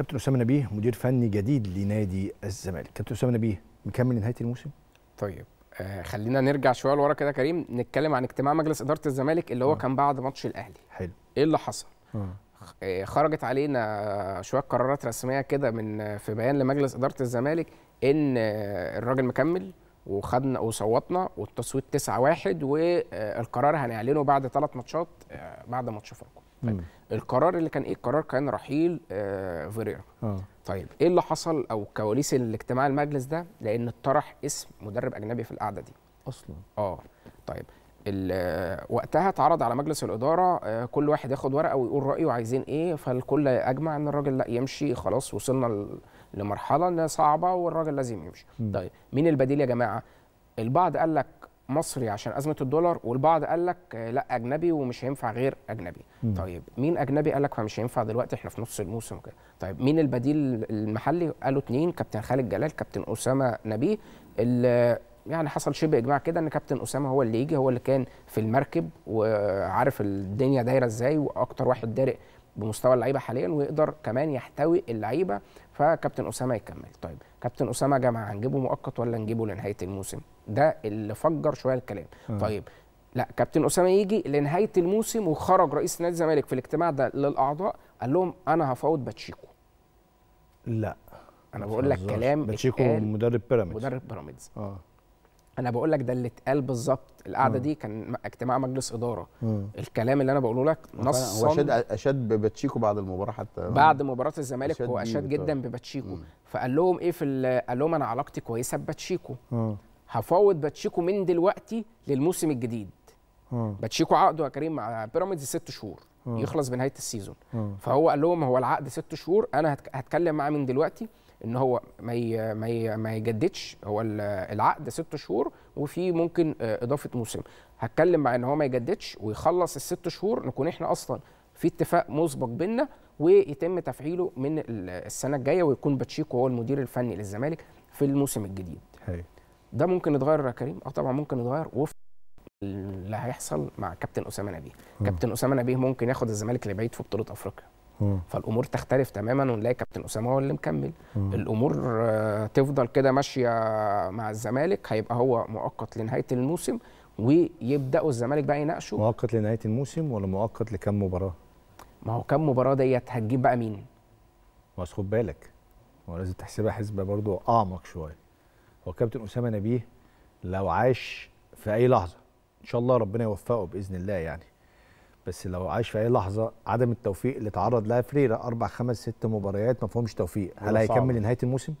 كابتن اسامه نبيه مدير فني جديد لنادي الزمالك كابتن اسامه نبيه مكمل نهايه الموسم طيب آه خلينا نرجع شويه لورا كده كريم نتكلم عن اجتماع مجلس اداره الزمالك اللي هو آه. كان بعد ماتش الاهلي حلو ايه اللي حصل آه. آه، خرجت علينا شويه قرارات رسميه كده من آه، في بيان لمجلس اداره الزمالك ان آه، الراجل مكمل وخدنا وصوتنا والتصويت 9 1 والقرار هنعلنه بعد ثلاث ماتشات آه، بعد ماتش فاركو طيب القرار اللي كان ايه القرار كان رحيل آه، فيريرا آه. طيب ايه اللي حصل او كواليس الاجتماع المجلس ده لان اتطرح اسم مدرب اجنبي في القعده دي اصلا اه طيب وقتها اتعرض على مجلس الاداره كل واحد ياخد ورقه ويقول رايه عايزين ايه فالكل اجمع ان الراجل لا يمشي خلاص وصلنا لمرحله انها صعبه والراجل لازم يمشي طيب مين البديل يا جماعه البعض قال لك مصري عشان ازمه الدولار والبعض قال لك آه، لا اجنبي ومش هينفع غير اجنبي م. طيب مين اجنبي قال لك فمش هينفع دلوقتي احنا في نص الموسم كده طيب مين البديل المحلي قالوا اتنين كابتن خالد جلال كابتن اسامه نبيه يعني حصل شبه اجماع كده ان كابتن اسامه هو اللي يجي هو اللي كان في المركب وعارف الدنيا دايره ازاي واكتر واحد دارق بمستوى اللعيبه حاليا ويقدر كمان يحتوي اللعيبه فكابتن اسامه يكمل طيب كابتن اسامه يا جماعه هنجيبه مؤقت ولا نجيبه لنهايه الموسم ده اللي فجر شويه الكلام أه. طيب لا كابتن اسامه يجي لنهايه الموسم وخرج رئيس نادي الزمالك في الاجتماع ده للاعضاء قال لهم انا هفاوض باتشيكو لا انا بقول لك كلام باتشيكو مدرب بيراميدز مدرب بيراميدز اه انا بقول لك ده اللي اتقال بالظبط القعده دي كان اجتماع مجلس اداره مم. الكلام اللي انا بقوله لك نص هو اشاد اشاد بباتشيكو بعد المباراه حتى بعد مباراه الزمالك هو اشاد جدا بباتشيكو فقال لهم ايه في قال لهم انا علاقتي كويسه بباتشيكو هفاوض باتشيكو من دلوقتي للموسم الجديد باتشيكو عقده يا كريم مع بيراميدز ست شهور آه. يخلص بنهايه السيزون آه. فهو قال لهم هو العقد ست شهور انا هتكلم معاه من دلوقتي ان هو ما ما ما يجددش هو العقد ست شهور وفي ممكن آه، اضافه موسم هتكلم مع ان هو ما يجددش ويخلص الست شهور نكون احنا اصلا في اتفاق مسبق بينا ويتم تفعيله من السنه الجايه ويكون باتشيكو هو المدير الفني للزمالك في الموسم الجديد هي. ده ممكن يتغير يا كريم اه طبعا ممكن يتغير وفق اللي هيحصل مع كابتن اسامه نبيه كابتن اسامه نبيه ممكن ياخد الزمالك لبعيد في بطوله افريقيا فالامور تختلف تماما ونلاقي كابتن اسامه هو اللي مكمل الامور آه، تفضل كده ماشيه مع الزمالك هيبقى هو مؤقت لنهايه الموسم ويبداوا الزمالك بقى يناقشوا مؤقت لنهايه الموسم ولا مؤقت لكام مباراه ما هو كام مباراه ديت هتجيب بقى مين بس خد بالك هو لازم تحسبها حسبه برضو اعمق شويه هو كابتن اسامه نبيه لو عاش في اي لحظه ان شاء الله ربنا يوفقه باذن الله يعني بس لو عايش في اي لحظه عدم التوفيق اللي تعرض لها فريرا اربع خمس ست مباريات ما فيهمش توفيق هل هيكمل لنهايه الموسم؟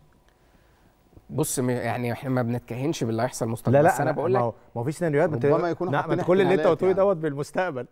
بص يعني احنا ما بنتكهنش باللي هيحصل مستقبلا لا لا بس انا بقول لك ما هو في سيناريوهات ربما يكون نعم كل اللي انت بتقوله يعني. دوت بالمستقبل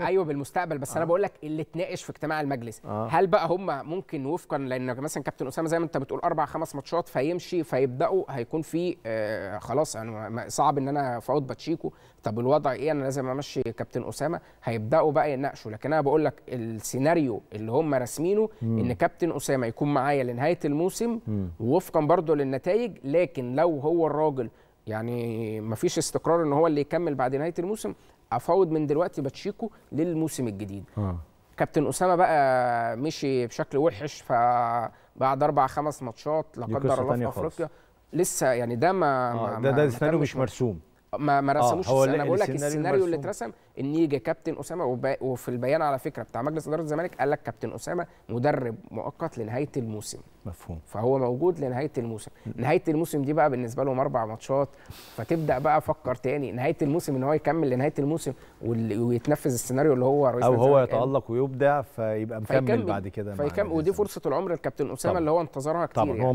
آه. ايوه بالمستقبل بس آه. انا بقول لك اللي اتناقش في اجتماع المجلس آه. هل بقى هم ممكن وفقا لان مثلا كابتن اسامه زي ما انت بتقول اربع خمس ماتشات فيمشي فيبداوا هيكون في آه خلاص يعني صعب ان انا افوت باتشيكو طب الوضع ايه انا لازم امشي كابتن اسامه هيبداوا بقى يناقشوا لكن انا بقول لك السيناريو اللي هم راسمينه ان كابتن اسامه يكون معايا لنهايه الموسم ووفقا برضه للنتائج لكن لو هو الراجل يعني مفيش استقرار ان هو اللي يكمل بعد نهايه الموسم افاوض من دلوقتي باتشيكو للموسم الجديد آه. كابتن اسامه بقى مشي بشكل وحش فبعد اربع خمس ماتشات لا قدر الله في افريقيا لسه يعني ده ما, آه ما ده ده سيناريو مش مرسوم ما ما آه، رسموش آه السيناريو انا بقول لك السيناريو اللي اترسم ان يجي كابتن اسامه وب... وفي البيان على فكره بتاع مجلس اداره الزمالك قال لك كابتن اسامه مدرب مؤقت لنهايه الموسم مفهوم فهو موجود لنهايه الموسم نهايه الموسم دي بقى بالنسبه لهم اربع ماتشات فتبدا بقى فكر تاني نهايه الموسم ان هو يكمل لنهايه الموسم ويتنفذ السيناريو اللي هو رئيس او هو يتالق ويبدع فيبقى مكمل بعد كده فيكمل ودي فرصه العمر لكابتن اسامه اللي هو انتظرها كتير طبعا يعني.